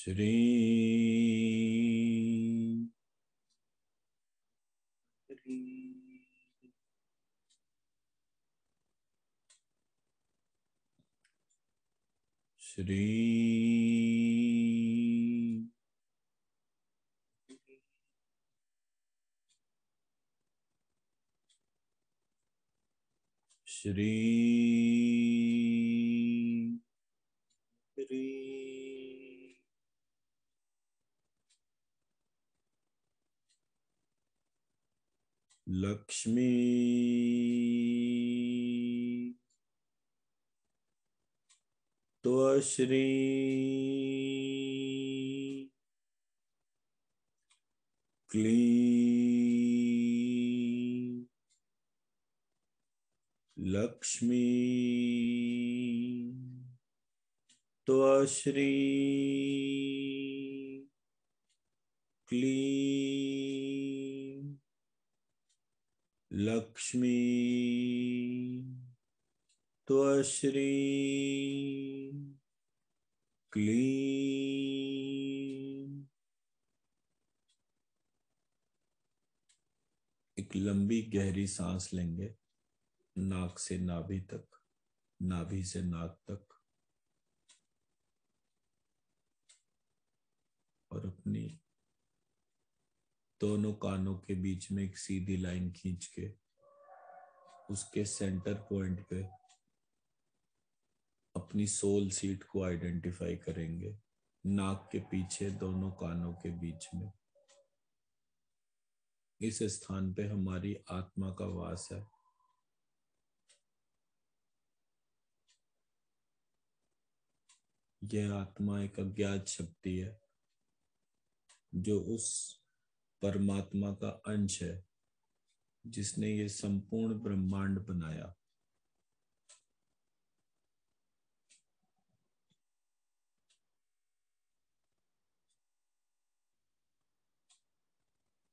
Shri. Shri. Shri. Lakshmi त्वश्री तो क्ली लक्ष्मी त्वश्री तो क्ली लक्ष्मी त्वश्री क्ली एक लंबी गहरी सांस लेंगे नाक से नाभि तक नाभि से नाक तक और अपनी दोनों कानों के बीच में एक सीधी लाइन खींच के उसके सेंटर पॉइंट पे अपनी सोल सीट को आइडेंटिफाई करेंगे नाक के पीछे दोनों कानों के बीच में इस स्थान पे हमारी आत्मा का वास है यह आत्मा एक अज्ञात शक्ति है जो उस परमात्मा का अंश है जिसने ये संपूर्ण ब्रह्मांड बनाया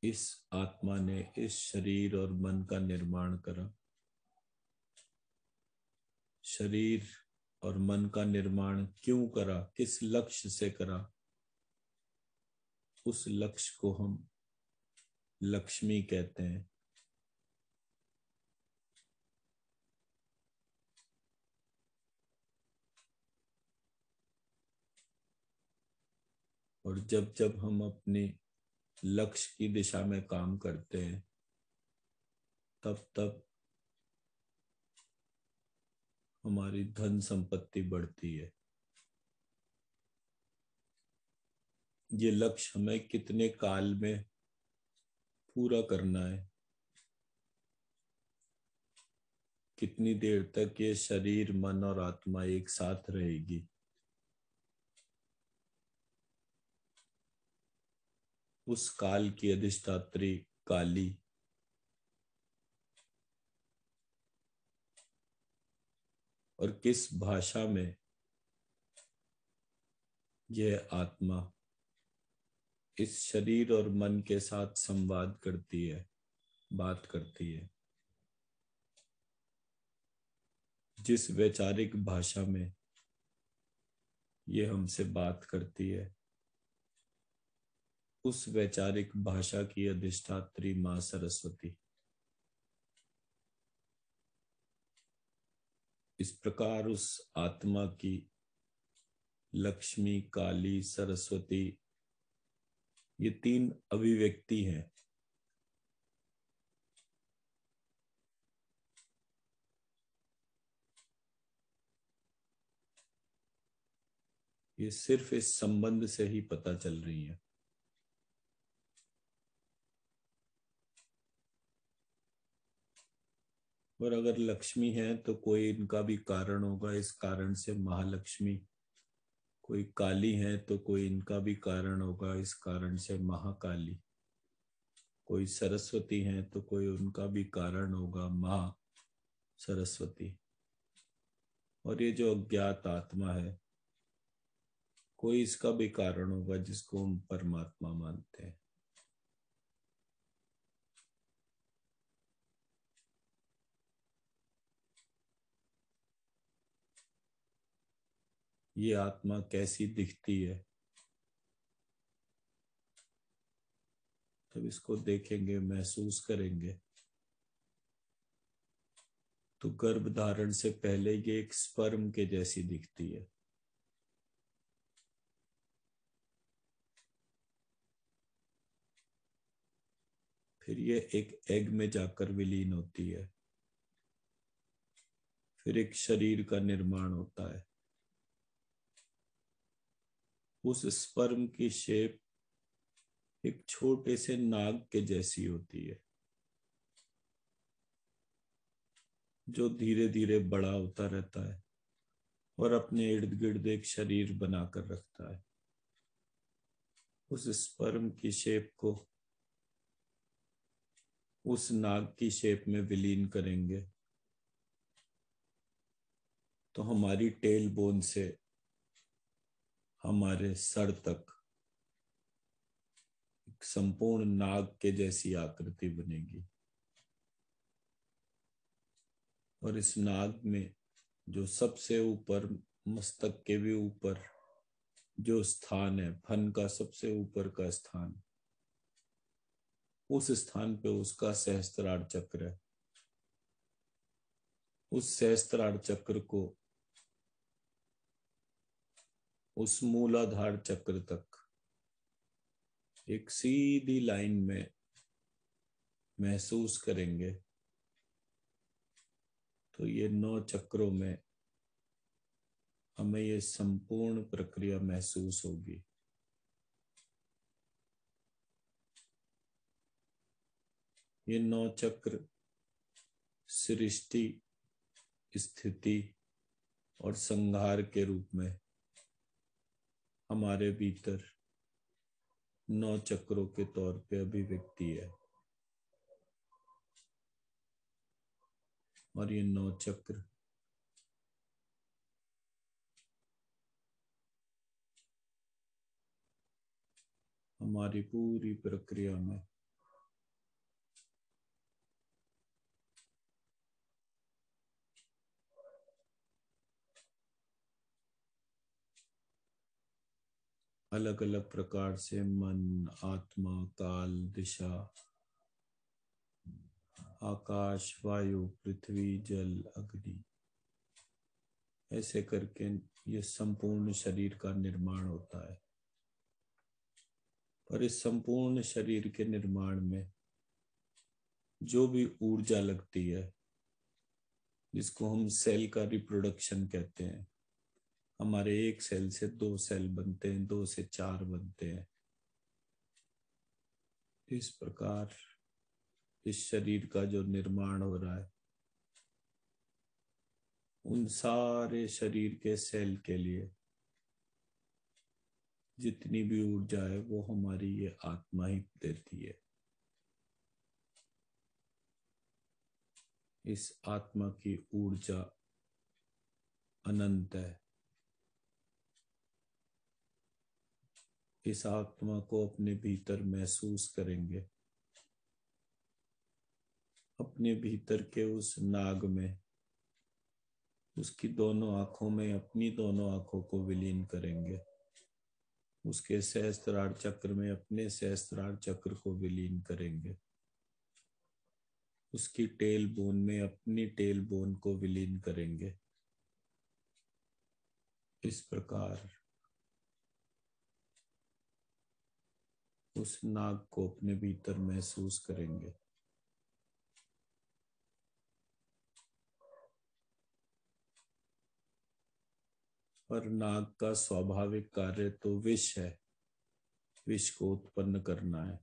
इस आत्मा ने इस शरीर और मन का निर्माण करा शरीर और मन का निर्माण क्यों करा किस लक्ष्य से करा उस लक्ष्य को हम लक्ष्मी कहते हैं और जब जब हम अपने लक्ष्य की दिशा में काम करते हैं तब तब हमारी धन संपत्ति बढ़ती है ये लक्ष्य हमें कितने काल में पूरा करना है कितनी देर तक ये शरीर मन और आत्मा एक साथ रहेगी उस काल की अधिष्ठात्री काली और किस भाषा में यह आत्मा इस शरीर और मन के साथ संवाद करती है बात करती है जिस वैचारिक भाषा में ये हमसे बात करती है उस वैचारिक भाषा की अधिष्ठात्री मां सरस्वती इस प्रकार उस आत्मा की लक्ष्मी काली सरस्वती ये तीन अभिव्यक्ति है ये सिर्फ इस संबंध से ही पता चल रही है और अगर लक्ष्मी है तो कोई इनका भी कारण होगा इस कारण से महालक्ष्मी कोई काली है तो कोई इनका भी कारण होगा इस कारण से महाकाली कोई सरस्वती है तो कोई उनका भी कारण होगा महा सरस्वती और ये जो अज्ञात आत्मा है कोई इसका भी कारण होगा जिसको हम परमात्मा मानते हैं ये आत्मा कैसी दिखती है जब इसको देखेंगे महसूस करेंगे तो गर्भ धारण से पहले ये एक स्पर्म के जैसी दिखती है फिर ये एक एग में जाकर विलीन होती है फिर एक शरीर का निर्माण होता है उस स्पर्म की शेप एक छोटे से नाग के जैसी होती है जो धीरे धीरे बड़ा होता रहता है और अपने इर्द गिर्द एक शरीर बनाकर रखता है उस स्पर्म की शेप को उस नाग की शेप में विलीन करेंगे तो हमारी टेल बोन से हमारे सर तक संपूर्ण नाग के जैसी आकृति बनेगी और इस नाग में जो सबसे ऊपर मस्तक के भी ऊपर जो स्थान है फन का सबसे ऊपर का स्थान उस स्थान पे उसका सहस्त्रार चक्र है उस सहस्त्रार चक्र को उस मूलाधार चक्र तक एक सीधी लाइन में महसूस करेंगे तो ये नौ चक्रों में हमें ये संपूर्ण प्रक्रिया महसूस होगी ये नौ चक्र सृष्टि स्थिति और संहार के रूप में हमारे भीतर नौ चक्रों के तौर पे अभिव्यक्ति है और ये नौ चक्र हमारी पूरी प्रक्रिया में अलग अलग प्रकार से मन आत्मा काल दिशा आकाश वायु पृथ्वी जल अग्नि ऐसे करके ये संपूर्ण शरीर का निर्माण होता है पर इस संपूर्ण शरीर के निर्माण में जो भी ऊर्जा लगती है जिसको हम सेल का रिप्रोडक्शन कहते हैं हमारे एक सेल से दो सेल बनते हैं दो से चार बनते हैं इस प्रकार इस शरीर का जो निर्माण हो रहा है उन सारे शरीर के सेल के लिए जितनी भी ऊर्जा है वो हमारी ये आत्मा ही देती है इस आत्मा की ऊर्जा अनंत है इस आत्मा को अपने भीतर महसूस करेंगे अपने भीतर के उस नाग में उसकी दोनों आंखों में अपनी दोनों आंखों को विलीन करेंगे उसके सहस्त्रार चक्र में अपने सहस्त्रार चक्र को विलीन करेंगे उसकी टेल बोन में अपनी टेल बोन को विलीन करेंगे इस प्रकार उस नाग को अपने भीतर महसूस करेंगे पर नाग का स्वाभाविक कार्य तो विष है विष को उत्पन्न करना है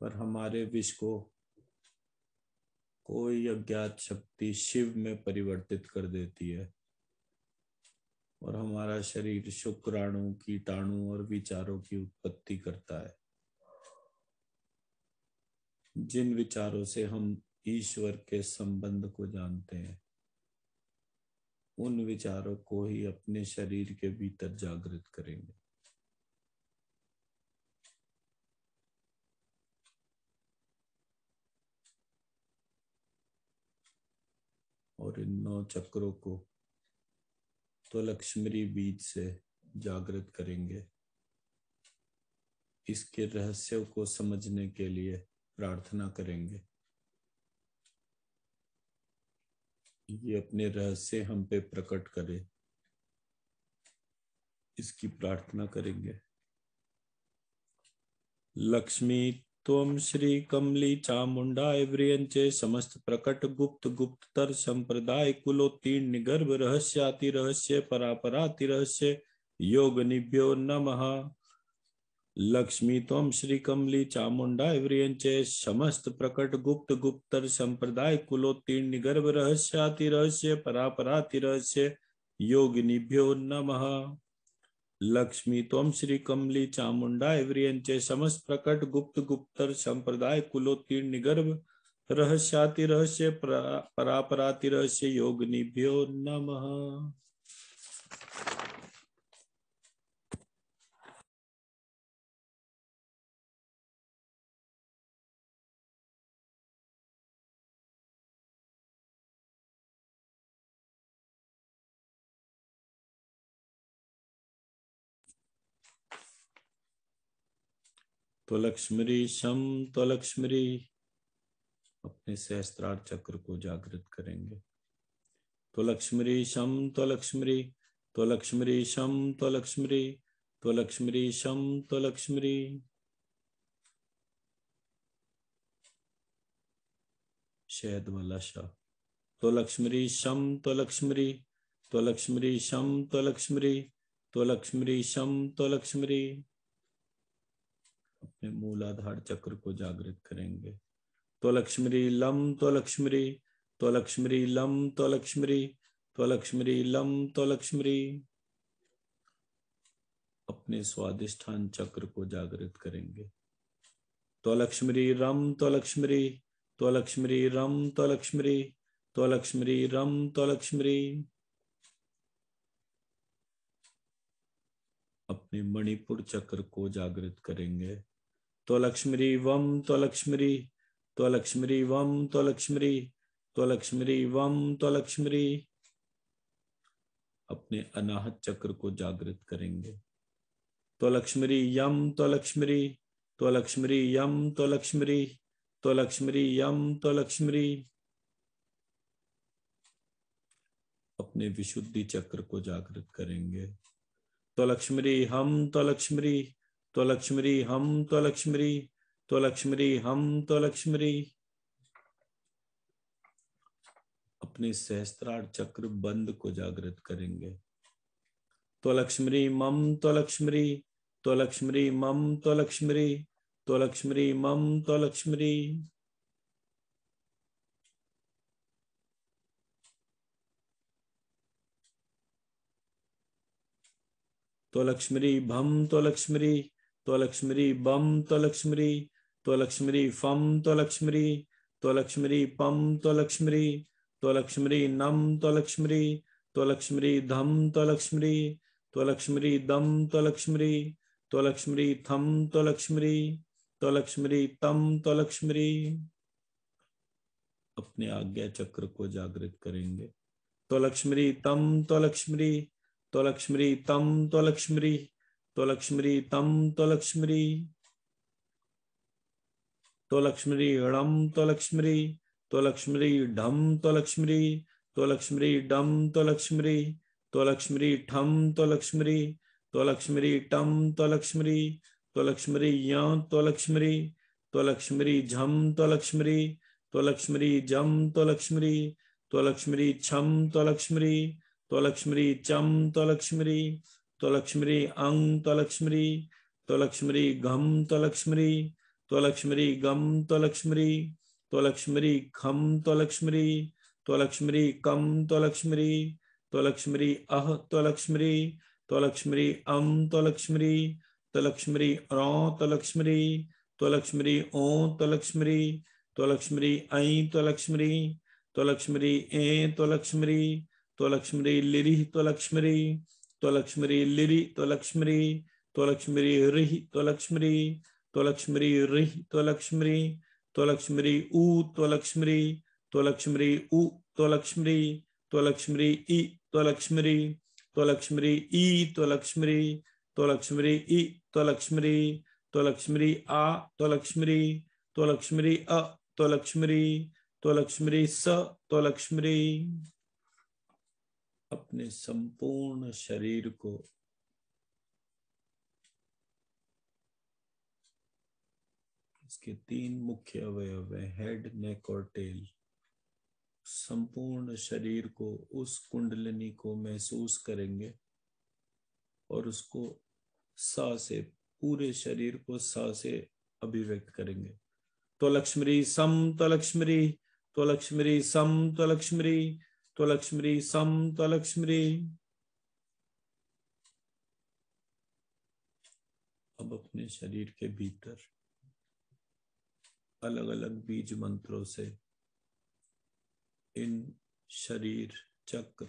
पर हमारे विष को कोई अज्ञात शक्ति शिव में परिवर्तित कर देती है और हमारा शरीर शुक्राणु कीटाणु और विचारों की उत्पत्ति करता है जिन विचारों से हम ईश्वर के संबंध को जानते हैं उन विचारों को ही अपने शरीर के भीतर जागृत करेंगे और इन नौ चक्रों को तो लक्ष्मी बीज से जागृत करेंगे इसके रहस्य को समझने के लिए प्रार्थना करेंगे ये अपने रहस्य हम पे प्रकट करे इसकी प्रार्थना करेंगे लक्ष्मी श्री कमली चामुंडा एवरियंचे समस्त प्रकट गुप्त तर संप्रदाय कुलोत्तीर्ण गर्भ रहस्याति रहस्य परापराति रहस्य योग निभ्यो नमः लक्ष्मी तम श्री कमली चामुंडा एवरियंचे समस्त प्रकट गुप्त गुप्तर संप्रदाय कुलोत्तीर्ण गर्भ रहस्याति रहस्य परापराति रहस्य योगिनीभ्यो नमः लक्ष्मी तोम श्री कमली चामुंडा एवरियंचे समस्त प्रकट गुप्त गुप्तर संप्रदाय कुलोत्तीर्ण निगर्भ रहस्याति रहस्य परापराति रहस्य योगनिभ्यो नमः तो त्वलक्ष्मी तो अपने सहस्त्रार चक्र को जागृत करेंगे त्वलक्ष्मीशम तो त्वलक्ष्मी लक्ष्मी त्वलक्ष्मी त्वलक्ष्मीशम त्वलक्ष्मी शहद वाला शाह तो लक्ष्मी त्वलक्ष्मी लक्ष्मी त्वलक्ष्मी तो त्वलक्ष्मी अपने मूलाधार चक्र को जागृत करेंगे तो लक्ष्मी लम तो लक्ष्मी तो लक्ष्मी लम तो लक्ष्मी तो लक्ष्मी लम तो लक्ष्मी अपने स्वादिष्ठान चक्र को जागृत करेंगे तो लक्ष्मी रम तो लक्ष्मी तो लक्ष्मी रम तो लक्ष्मी तो लक्ष्मी रम तो लक्ष्मी अपने मणिपुर चक्र को जागृत करेंगे त्वलक्ष्मी तो वम त्वलक्ष्मी तो त्वलक्ष्मी तो वम त्वलक्ष्मी त्वलक्ष्मी वम त्वलक्ष्मी अपने अनाहत चक्र को जागृत करेंगे त्वलक्ष्मी यम त्वलक्ष्मी त्वलक्ष्मी यम त्वलक्ष्मी त्वलक्ष्मी यम त्वलक्ष्मी अपने विशुद्धि चक्र को जागृत करेंगे तो लक्ष्मी हम तो लक्ष्मी तो लक्ष्मी हम तो लक्ष्मी तो लक्ष्मी हम तो लक्ष्मी अपने सहस्त्रार चक्र बंद को जागृत करेंगे तो लक्ष्मी मम तो लक्ष्मी तो लक्ष्मी मम तो लक्ष्मी तो लक्ष्मी मम तो लक्ष्मी तो लक्ष्मी भम तो लक्ष्मी त्वलक्ष्मी बम त्वलक्ष्मी त्वलक्ष्मी फम त्वलक्ष्मी त्वलक्ष्मी पम त्वलक्ष्मी त्वलक्ष्मी नम त्वलक्ष्मी त्वलक्ष्मी धम त्वलक्ष्मी त्वलक्ष्मी दम त्वलक्ष्मी त्वलक्ष्मी थम त्वलक्ष्मी त्वलक्ष्मी तम त्वलक्ष्मी अपने आज्ञा चक्र को जागृत करेंगे त्वलक्ष्मी तम त्वलक्ष्मी त्वलक्ष्मी तम त्वलक्ष्मी लक्ष्मी तम त्वलक्ष्मी तो लक्ष्मी तो लक्ष्मी ढम त्वलक्ष्मी त्वलक्ष्मी डम तो लक्ष्मी ठम तो लक्ष्मी टम त्वलक्ष्मी त्वलक्ष्मी य तो लक्ष्मी झम तो लक्ष्मी जम तो लक्ष्मी छम तो लक्ष्मी चम लक्ष्मी त्वलक्ष्मी अंग त्वलक्ष्मी त्वलक्ष्मी घम त्वलक्ष्मी त्वलक्ष्मी गम त्वलक्ष्मी त्वलक्ष्मी खम त्वलक्ष्मी त्वलक्ष्मी कम त्वलक्ष्मी त्वलक्ष्मी अह त्वलक्ष्मी त्वलक्ष्मी अम त्वलक्ष्मी त्वलक्ष्मी रौ त्वलक्ष्मी त्वलक्ष्मी ओ त्वलक्ष्मी त्वलक्ष्मी ऐ त्वलक्ष्मी त्वलक्ष्मी ए त्वलक्ष्मी त्वलक्ष्मी लिरी त्वलक्ष्मी लक्ष्मी लिरी त्वलक्ष्मी त्वलक्ष्मी रिह त्वलक्ष्मी त्वलक्ष्मी रिहि त्वलक्ष्मी त्वलक्ष्मी उ त्वलक्ष्मी त्वलक्ष्मी उ त्वलक्ष्मी त्वलक्ष्मी इ त्वलक्ष्मी त्वलक्ष्मी ई त्वलक्ष्मी त्वलक्ष्मी इ तो लक्ष्मी आ तो लक्ष्मी अ तो लक्ष्मी स लक्ष्मी अपने संपूर्ण शरीर को इसके तीन मुख्य अवयव है हेड नेक और टेल संपूर्ण शरीर को उस कुंडलिनी को महसूस करेंगे और उसको सा से पूरे शरीर को सा से अभिव्यक्त करेंगे तो लक्ष्मी सम तो लक्ष्मी तो लक्ष्मी सम तो लक्ष्मी त्वलक्ष्मी सम त्वलक्ष्मी अब अपने शरीर के भीतर अलग अलग बीज मंत्रों से इन शरीर चक्र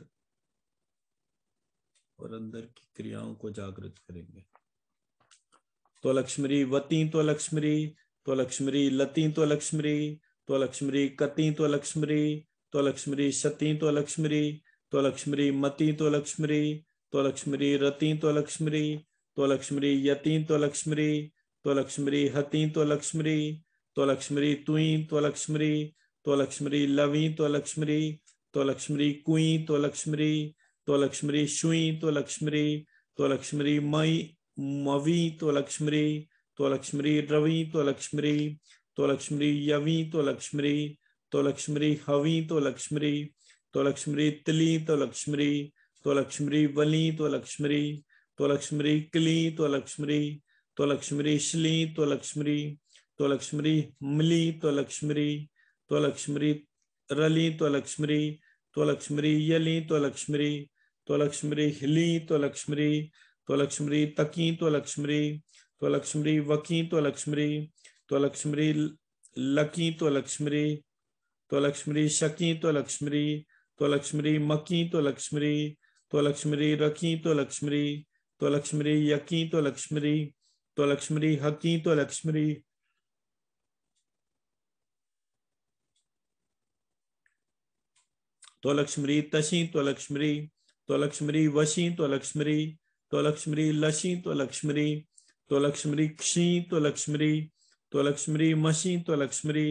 और अंदर की क्रियाओं को जागृत करेंगे तो लक्ष्मी वती तो लक्ष्मी तो लक्ष्मी लती तो लक्ष्मी तो लक्ष्मी कति तो लक्ष्मी तो लक्ष्मी सती तो लक्ष्मी तो लक्ष्मी मती तो लक्ष्मी तो लक्ष्मी रती तो लक्ष्मी तो लक्ष्मी यति तो लक्ष्मी तो लक्ष्मी हती तो लक्ष्मी तो लक्ष्मी तुई तो लक्ष्मी तो लक्ष्मी लवी तो लक्ष्मी तो लक्ष्मी कुई तो लक्ष्मी तो लक्ष्मी शुई तो लक्ष्मी तो लक्ष्मी मई मवी तो लक्ष्मी तो लक्ष्मी रवि तो लक्ष्मी तो लक्ष्मी यवी तो लक्ष्मी तो लक्ष्मी हवी तो लक्ष्मी तो लक्ष्मी तिली तो लक्ष्मी तो लक्ष्मी वली तो लक्ष्मी तो लक्ष्मी किली तो लक्ष्मी तो लक्ष्मी शली तो लक्ष्मी तो लक्ष्मी मिली तो लक्ष्मी तो लक्ष्मी रली तो लक्ष्मी तो लक्ष्मी यली तो लक्ष्मी तो लक्ष्मी हिली तो लक्ष्मी तो लक्ष्मी तकी तो लक्ष्मी तो लक्ष्मी वकी तो लक्ष्मी तो लक्ष्मी लकी तो लक्ष्मी तो लक्ष्मी शकी तो लक्ष्मी तो लक्ष्मी मकी तो लक्ष्मी तो लक्ष्मी रकी तो लक्ष्मी तो लक्ष्मी यकी तो लक्ष्मी तो लक्ष्मी हकी तो लक्ष्मी तो लक्ष्मी तशी तो लक्ष्मी तो लक्ष्मी वशी तो लक्ष्मी तो लक्ष्मी लशी तो लक्ष्मी तो लक्ष्मी क्षी तो लक्ष्मी तो लक्ष्मी मशी तो लक्ष्मी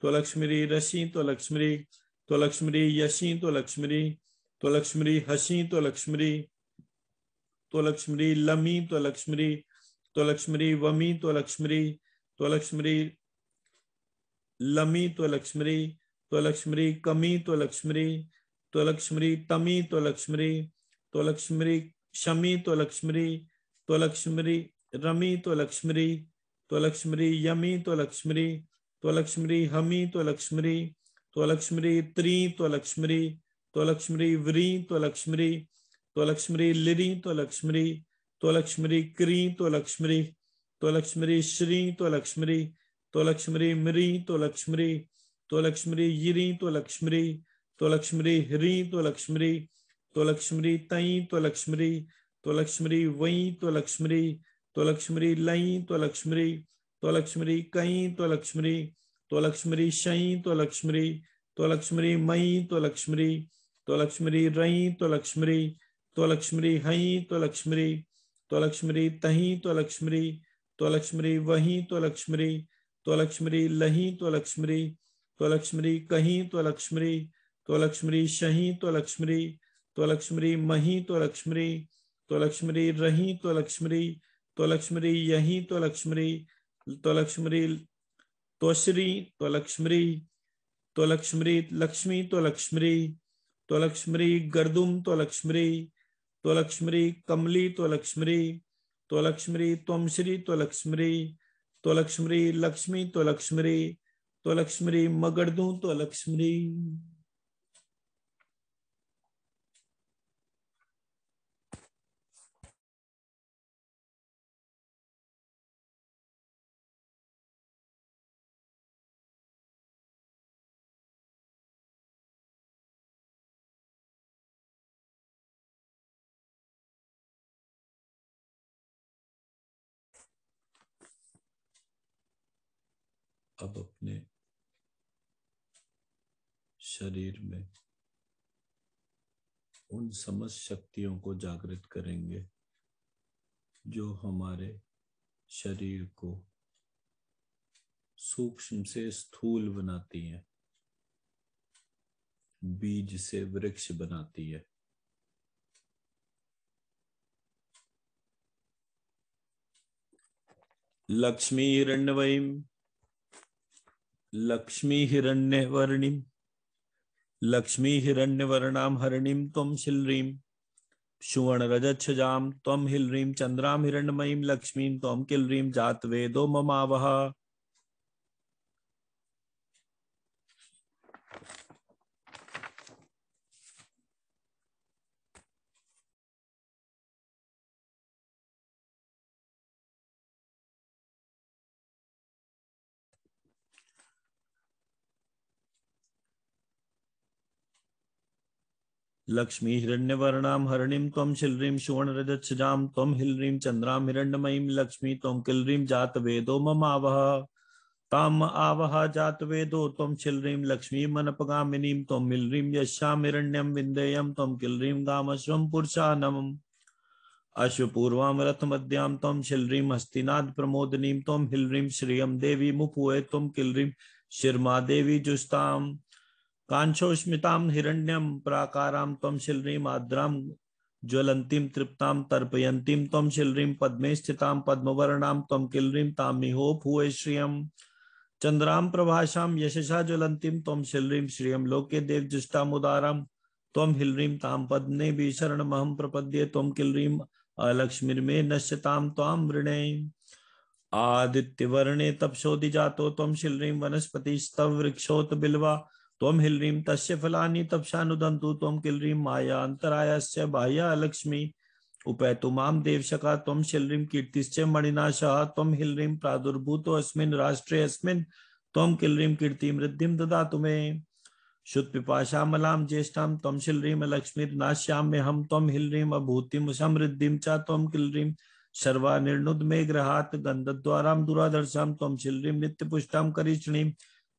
तो लक्ष्मी रशी तो लक्ष्मी तो लक्ष्मी यशी तो लक्ष्मी तो लक्ष्मी हसी तो लक्ष्मी तो लक्ष्मी लमी तो लक्ष्मी तो लक्ष्मी वमी तो लक्ष्मी तो लक्ष्मी लमी तो लक्ष्मी तो लक्ष्मी कमी तो लक्ष्मी तो लक्ष्मी तमी तो लक्ष्मी तो लक्ष्मी शमी तो तो लक्ष्मी रमी तो लक्ष्मी तो लक्ष्मी यमी तो लक्ष्मी त्वलक्ष्मी हमी त्वलक्ष्मी त्वलक्ष्मी त्री त्वलक्ष्मी त्वलक्ष्मी व्री त्वलक्ष्मी त्वलक्ष्मी लिरी त्वलक्ष्मी त्वलक्ष्मी क्री त्वलक्ष्मी त्वलक्ष्मी श्री त्वलक्ष्मी त्वलक्ष्मी लक्ष्मी त्वलक्ष्मी त्वलक्ष्मी यिरी त्वलक्ष्मी त्वलक्ष्मी ह्री त्वलक्ष्मी त्वलक्ष्मी तई त्वलक्ष्मी त्वलक्ष्मी वई त्वलक्ष्मी त्वलक्ष्मी लई त्वलक्ष्मी तो लक्ष्मी कई तो लक्ष्मी तो लक्ष्मी शई तो लक्ष्मी तो लक्ष्मी मई तो लक्ष्मी तो लक्ष्मी रई तो लक्ष्मी तो लक्ष्मी हई तो लक्ष्मी तो लक्ष्मी तही तो लक्ष्मी तो लक्ष्मी वही तो लक्ष्मी तो लक्ष्मी लही तो लक्ष्मी तो लक्ष्मी कही तो लक्ष्मी तो लक्ष्मी शही तो लक्ष्मी तो लक्ष्मी मही तो लक्ष्मी तो लक्ष्मी रही तो लक्ष्मी तो लक्ष्मी यही तो लक्ष्मी तो लक्ष्मी तो श्री लक्ष्मी तो लक्ष्मी लक्ष्मी तो लक्ष्मी तो लक्ष्मी गर्दुम तो लक्ष्मी तो लक्ष्मी कमली तो लक्ष्मी तो लक्ष्मी तुम तो लक्ष्मी तो लक्ष्मी लक्ष्मी तो लक्ष्मी तो लक्ष्मी तो लक्ष्मी अब अपने शरीर में उन समस्त शक्तियों को जागृत करेंगे जो हमारे शरीर को सूक्ष्म से स्थूल बनाती हैं बीज से वृक्ष बनाती है लक्ष्मी रण्वयीम लक्ष्मी हिरण्य वर्णिम लक्ष्मी हिरण्य वर्णाम हरणिम तम शिल्रीम सुवर्ण रजछजाम तम हिल्रीम चंद्राम हिरण्यमयीम लक्ष्मीम तम किलरीम जात वेदो ममावहा लक्ष्मी हिरण्यवर्णाम हरणी तम शिलरीम सुवर्णरजत सजाम तम हिलरीम चंद्राम हिरण्यमयीम लक्ष्मी तम किलरीम जात वेदो मम आवह ताम आवह जात वेदो तम शिलरीम लक्ष्मी मनपगामिनीम तम मिलरीम यश्याम हिरण्यम विंदेयम तम किलरीम गामश्वम पुरुषानम अश्वपूर्वाम रथ मध्याम तम शिलरीम हस्तिनाद प्रमोदनीम तम हिलरीम श्रियम देवी मुपुए तम किलरीम शिरमा देवी जुस्ताम कांक्षोस्मिताम हिरण्यम प्राकाराम तम शिलरीम आद्राम ज्वलंतीम तृप्ताम तर्पयंतीम तम शिलरीम पद्मे स्थिताम पद्मवर्णाम तम किलरीम ताम मिहो हुए श्रियम चंद्राम प्रभाषाम यशसा ज्वलंतीम तम शिलरीम श्रियम लोके देव जुष्टामुदारम तम हिलरीम ताम पद्मे भी शरण महम प्रपद्ये तम किलरीम में नश्यताम ताम वृणे आदित्य वर्णे तपशोदि जातो तम शिलरीम वनस्पति स्तव वृक्षोत बिलवा त्वम हिलरीम तस्य फलानी तपसानुदंतु त्वम किलरीम माया अंतरायस्य बाह्या अलक्ष्मी उपैतुमाम देवशका त्वम शिलरीम कीर्तिश्च मणिनाशः त्वम हिलरीम प्रादुर्भूत अस्मिन् राष्ट्रे अस्मिन् त्वम किलरीम कीर्ति रिद्धिम ददा तुम्हें शुद्ध पिपाशामलाम ज्येष्ठाम त्वम शिलरीम लक्ष्मीर्नाश्याम में हम त्वम हिलरीम अभूतिम समृद्धिम चा त्वम किलरीम सर्वा निर्णुद में ग्रहात गंधद्वाराम दुराधर्शाम त्वम शिलरीम नित्य पुष्टाम करीक्षणीम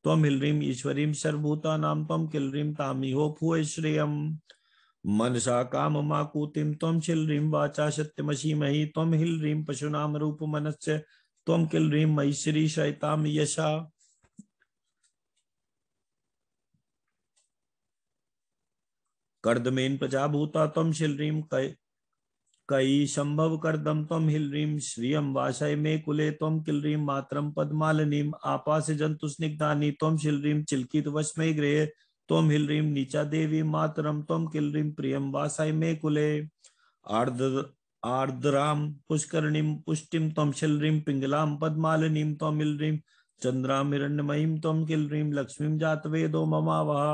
त्वमिल्रीम ईश्वरीम सर्वभूता नाम तम किलरीम तामी हो भूय श्रेयम मनसा काम माकूतिम तम शिलरीम वाचा सत्यमसी मही तम हिलरीम पशुनाम रूप मनस्य तम किलरीम मई श्री शैताम यशा कर्दमेन प्रजाभूता तम शिलरीम कई संभव कर दम तम हिलरीम श्रियम वाशय में कुले तम किलरीम मातरम पदमालिनीम आपा से जंतु स्निग्धानी तम शिलरीम चिलकित वश में गृह तम हिलरीम नीचा देवी मातरम तम किलरीम प्रियम वासाय में कुले आर्द आर्द्राम पुष्करणीम पुष्टिम तम शिलरीम पिंगलाम पदमालिनीम तम हिलरीम चंद्राम हिरण्यमयीम तम किलरीम लक्ष्मीम जातवेदो ममावहा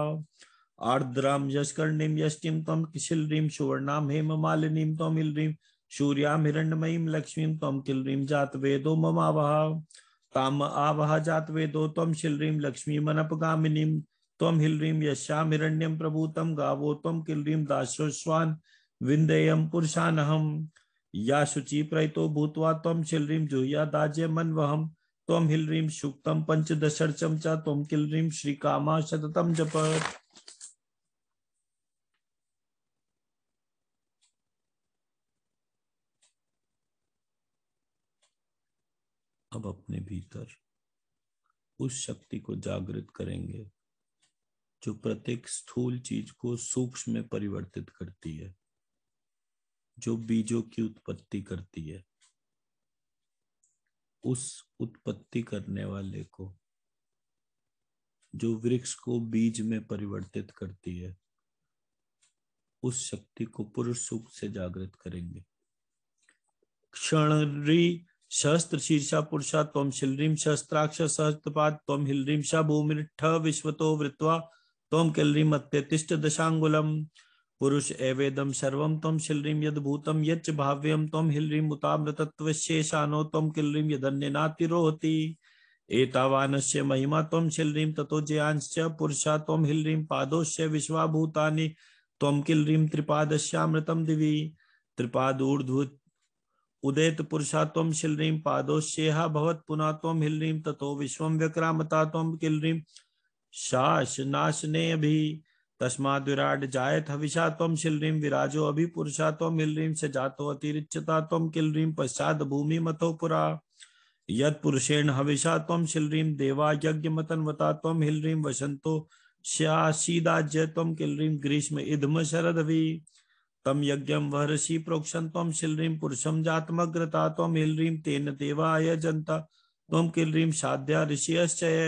आर्द्राम यशकर्णीम यष्टिम तम किशिलरीम सुवर्णाम हेम मालिनीम तम इलरीम सूर्याम हिरण्यमयीम लक्ष्मीम तम किलरीम जात वेदो मम आवाह ताम आवाह जात वेदो तम शिलरीम लक्ष्मी मनपगामिनीम तम हिलरीम यश्याम हिरण्यम प्रभु तम गावो तम किलरीम दासोस्वान विंदेयम पुरुषानहम या शुचि प्रयतो भूतवा तम शिलरीम जुहिया दाज्य मन वहम त्वम हिलरीम शुक्तम पंचदशर्चम किल त्वम श्री कामा शततम जपत अब अपने भीतर उस शक्ति को जागृत करेंगे जो प्रत्येक स्थूल चीज को सूक्ष्म में परिवर्तित करती है जो बीजों की उत्पत्ति करती है उस उत्पत्ति करने वाले को जो वृक्ष को बीज में परिवर्तित करती है उस शक्ति को पुरुष सुख से जागृत करेंगे क्षण री शस्त्र शीर्षा पुरुषा तम शिलरीम सहस्त्राक्ष सहस्त्रपाद तम हिलरीमशा भूमिठ तो वृत्वा तम किलरीम अत्यतिष्ट दशांगुलम पुरुष एवेदम सर्व तम शिलरीम यद भूतम यच भाव्यम तम हिलरीम उतामृतत्व शेषानो तम किलरीम यदन्यनातिरोहति एतावानस्य महिमा तम शिल्रीं ततो जयांश्च पुरुषा त्वं हिल्रीं पादोश्च विश्वाभूतानि त्वं किल्रीं त्रिपादस्यामृतं दिवि त्रिपादूर्ध्व उदेत पुरुषात्व शिलरीम पादोश्येहा भवत पुनात्व हिलरीम तथो विश्व व्यक्रामता व्यक्रामतात्व किलरीम शास ने अभी तस्माद विराट जायत हविषात्व शिलरीम विराजो अभी पुरुषात्व हिलरीम से जातो अतिरिक्ततात्व किलरीम पश्चात भूमि मतो पुरा यद पुरुषेण हविषात्व शिलरीम देवा यज्ञ मतन मतन्वतात्व हिलरीम वसंतो श्यासीदाज्यत्व किलरीम ग्रीष्म इधम शरद भी तम यज्ञ वहर्षि प्रोक्षण तम शिलरीम पुरुषम जातमग्रता तम हिलरीम तेन देवाय जनता तम किलरीम साध्या ऋषियश्चय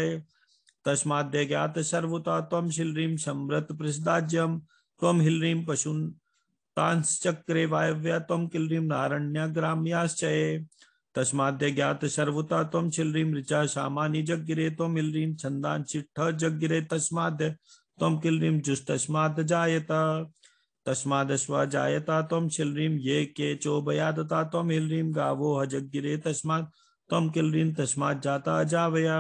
तस्माद्य ज्ञात सर्वता तम शिलरीम समृत प्रसिद्धाज्यम तम हिलरीम पशुन तांश्चक्रे वायव्या तम किलरीम नारण्य ग्राम्याश्च तस्माद्य ज्ञात सर्वता तम शिलरीम ऋचा सामानी जगिरे तम हिलरीम छंदान चिट्ठ जगिरे तस्माद्य तम किलरीम जुस्तस्मात् जायता तस्मादस्वा जायता तम शिलरीम ये के दता तम हिलरीम गावो हजगिरे तस्मात् तम किलरीम तस्मात् जाता जावया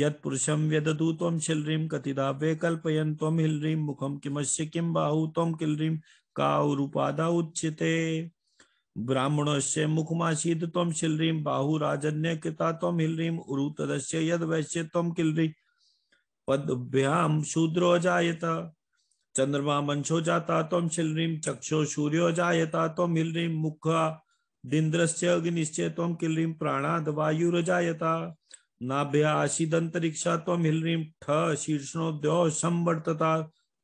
यद पुरुषम व्यदतु तम शिलरीम कतिदा वे कल्पयन तम हिलरीम मुखम किमश्य किम बाहु तम किलरीम काउरुपादा ब्राह्मण से मुखमासीद तम शिलरीम बाहु राजन्य कृता तम हिलरीम उरु तदस्य यद वैश्य तम किलरी पदभ्याम शूद्रो जायता चंद्रमा मंशो जाता तम शिलरीम चक्षो सूर्यो जायता तम हिलरीम मुख दिंद्रस्य अग्निश्चय तम किलरीम प्राणाद वायुरजायता नाभ्या आशीदंतरिक्षा तम हिलरीम ठ शीर्षणोद्यो संवर्तता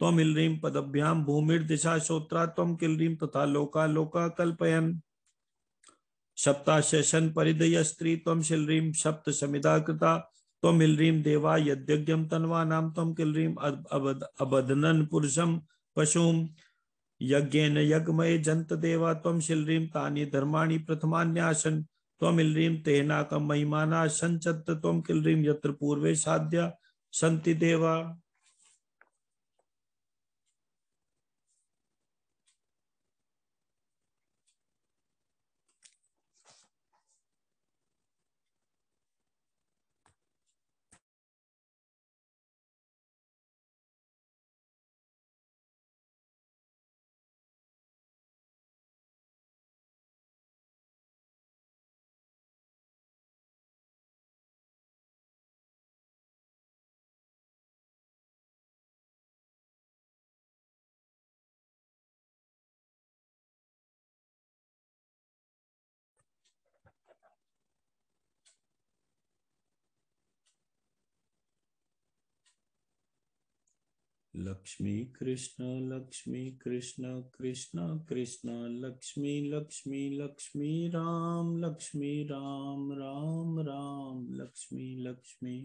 तम हिलरीम पदभ्याम दिशा श्रोत्रा तम किलरीम तथा लोका लोका कल्पयन सप्ताशन परिदय स्त्री तम शिलरीम सप्त समिदा कृता तो मिलरीम देवा यद्यज्ञम तन्वा नाम तम किलरीम अबद, अबदनन पुरुषम पशुम यज्ञेन यज्ञमय जंत देवा तम शिलरीम तानी धर्माणी प्रथमान्यासन त्वमिलरीम तेनाकम महिमाना संचत त्वम किलरीम यत्र पूर्वे साध्या संति देवा लक्ष्मी कृष्ण लक्ष्मी कृष्ण कृष्ण कृष्ण लक्ष्मी लक्ष्मी लक्ष्मी राम लक्ष्मी राम राम राम लक्ष्मी लक्ष्मी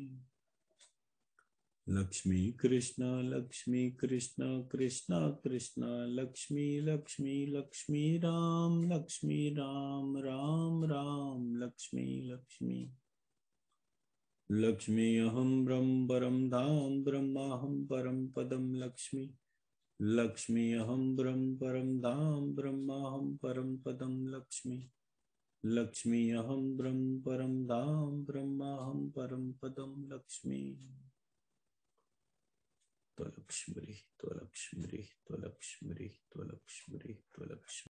लक्ष्मी कृष्ण लक्ष्मी कृष्ण कृष्ण कृष्ण लक्ष्मी लक्ष्मी लक्ष्मी राम लक्ष्मी राम राम राम लक्ष्मी लक्ष्मी लक्ष्मी अहम ब्रह्म परम धाम ब्रह्माहम परम पदम लक्ष्मी लक्ष्मी अहम ब्रह्म परम धाम ब्रह्माहम परम पदम लक्ष्मी लक्ष्मी अहम ब्रह्म परम धाम ब्रह्माहम परम पदम लक्ष्मी तो लक्ष्मी तो लक्ष्मी तो लक्ष्मी तो लक्ष्मी तो लक्ष्मी तो लक्ष्मी